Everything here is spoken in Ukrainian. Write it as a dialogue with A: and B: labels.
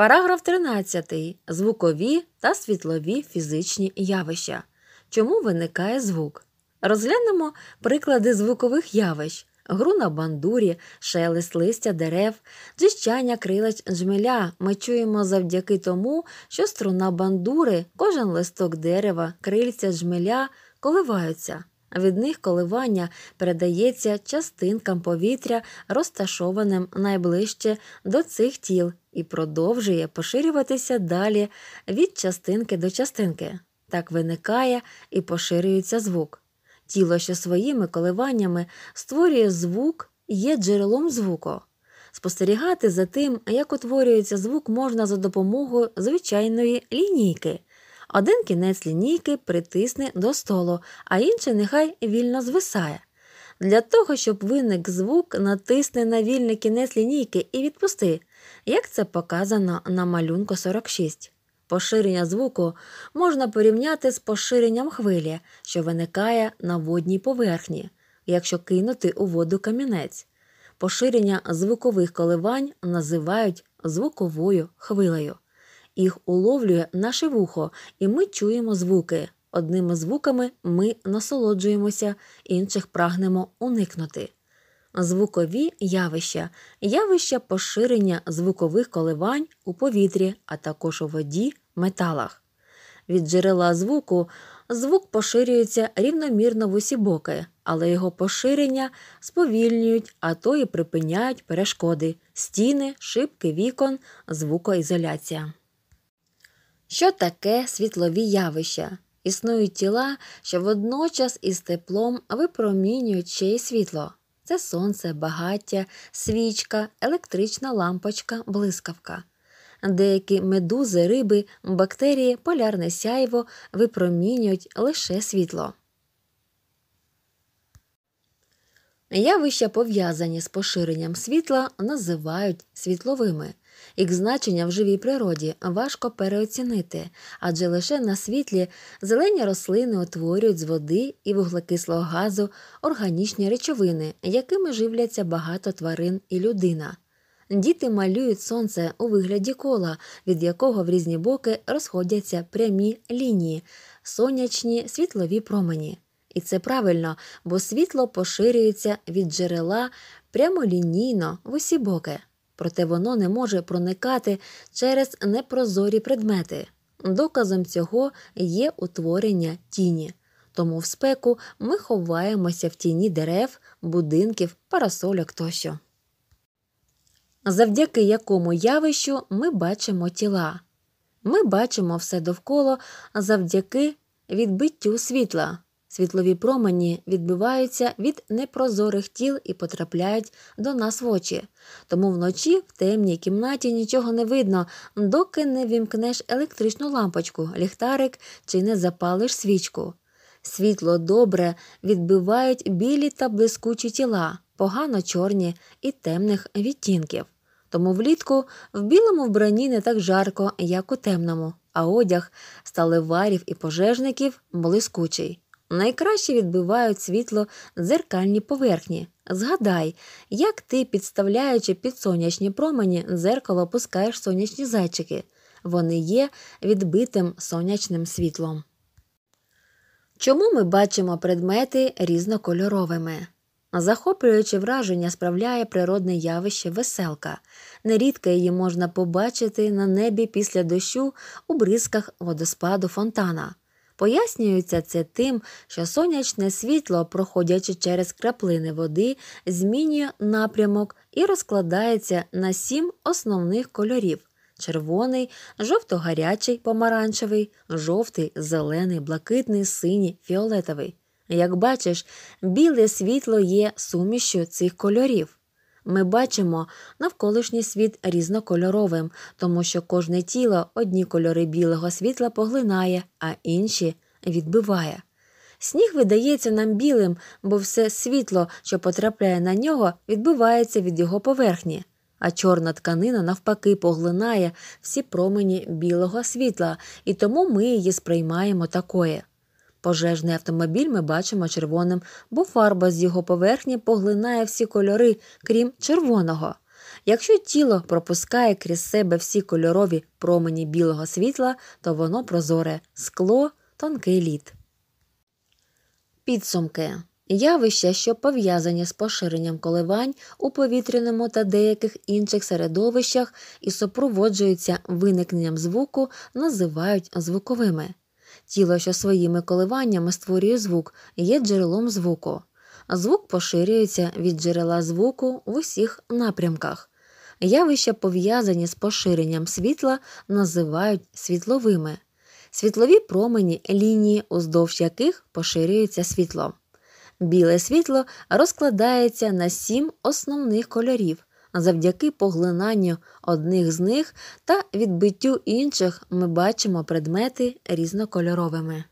A: Параграф 13. Звукові та світлові фізичні явища. Чому виникає звук? Розглянемо приклади звукових явищ: гру на бандурі, шелест листя дерев, джищання крилач джмеля ми чуємо завдяки тому, що струна бандури, кожен листок дерева, крильця джмеля коливаються. Від них коливання передається частинкам повітря, розташованим найближче до цих тіл, і продовжує поширюватися далі від частинки до частинки. Так виникає і поширюється звук. Тіло, що своїми коливаннями створює звук, є джерелом звуку. Спостерігати за тим, як утворюється звук, можна за допомогою звичайної лінійки. Один кінець лінійки притисне до столу, а інший нехай вільно звисає. Для того, щоб виник звук, натисни на вільний кінець лінійки і відпусти, як це показано на малюнку 46. Поширення звуку можна порівняти з поширенням хвилі, що виникає на водній поверхні, якщо кинути у воду камінець. Поширення звукових коливань називають звуковою хвилею. Їх уловлює наше вухо, і ми чуємо звуки. Одними звуками ми насолоджуємося, інших прагнемо уникнути. Звукові явища явища поширення звукових коливань у повітрі, а також у воді, металах. Від джерела звуку звук поширюється рівномірно в усі боки, але його поширення сповільнюють, а то і припиняють перешкоди, стіни, шибки вікон, звукоізоляція. Що таке світлові явища? Існують тіла, що водночас із теплом випромінюють ще й світло. Це сонце, багаття, свічка, електрична лампочка, блискавка. Деякі медузи, риби, бактерії, полярне сяйво випромінюють лише світло. Явища, пов'язані з поширенням світла, називають світловими. Їх значення в живій природі важко переоцінити, адже лише на світлі зелені рослини утворюють з води і вуглекислого газу органічні речовини, якими живляться багато тварин і людина. Діти малюють сонце у вигляді кола, від якого в різні боки розходяться прямі лінії, сонячні світлові промені. І це правильно, бо світло поширюється від джерела прямолінійно в усі боки, проте воно не може проникати через непрозорі предмети. Доказом цього є утворення тіні, тому в спеку ми ховаємося в тіні дерев, будинків, парасольок тощо. Завдяки якому явищу ми бачимо тіла. Ми бачимо все довкола завдяки відбиттю світла. Світлові промені відбиваються від непрозорих тіл і потрапляють до нас в очі. Тому вночі в темній кімнаті нічого не видно, доки не вімкнеш електричну лампочку, ліхтарик чи не запалиш свічку. Світло добре відбивають білі та блискучі тіла, погано чорні і темних відтінків. Тому влітку в білому вбранні не так жарко, як у темному, а одяг сталеварів і пожежників блискучий. Найкраще відбивають світло дзеркальні поверхні. Згадай, як ти, підставляючи під сонячні промені, дзеркало пускаєш сонячні зайчики. Вони є відбитим сонячним світлом. Чому ми бачимо предмети різнокольоровими? Захоплююче враження справляє природне явище веселка. Нерідко її можна побачити на небі після дощу у бризках водоспаду фонтана. Пояснюється це тим, що сонячне світло, проходячи через краплини води, змінює напрямок і розкладається на сім основних кольорів. Червоний, жовто-гарячий, помаранчевий, жовтий, зелений, блакитний, синій, фіолетовий. Як бачиш, біле світло є сумішю цих кольорів. Ми бачимо навколишній світ різнокольоровим, тому що кожне тіло одні кольори білого світла поглинає, а інші відбиває. Сніг видається нам білим, бо все світло, що потрапляє на нього, відбивається від його поверхні, а чорна тканина навпаки поглинає всі промені білого світла, і тому ми її сприймаємо такою. Пожежний автомобіль ми бачимо червоним, бо фарба з його поверхні поглинає всі кольори, крім червоного. Якщо тіло пропускає крізь себе всі кольорові промені білого світла, то воно прозоре скло, тонкий лід. Підсумки явища, що пов'язані з поширенням коливань у повітряному та деяких інших середовищах і супроводжуються виникненням звуку, називають звуковими. Тіло, що своїми коливаннями створює звук, є джерелом звуку. Звук поширюється від джерела звуку в усіх напрямках. Явища, пов'язані з поширенням світла, називають світловими, світлові промені лінії, уздовж яких поширюється світло. Біле світло розкладається на сім основних кольорів завдяки поглинанню одних з них та відбиттю інших ми бачимо предмети різнокольоровими.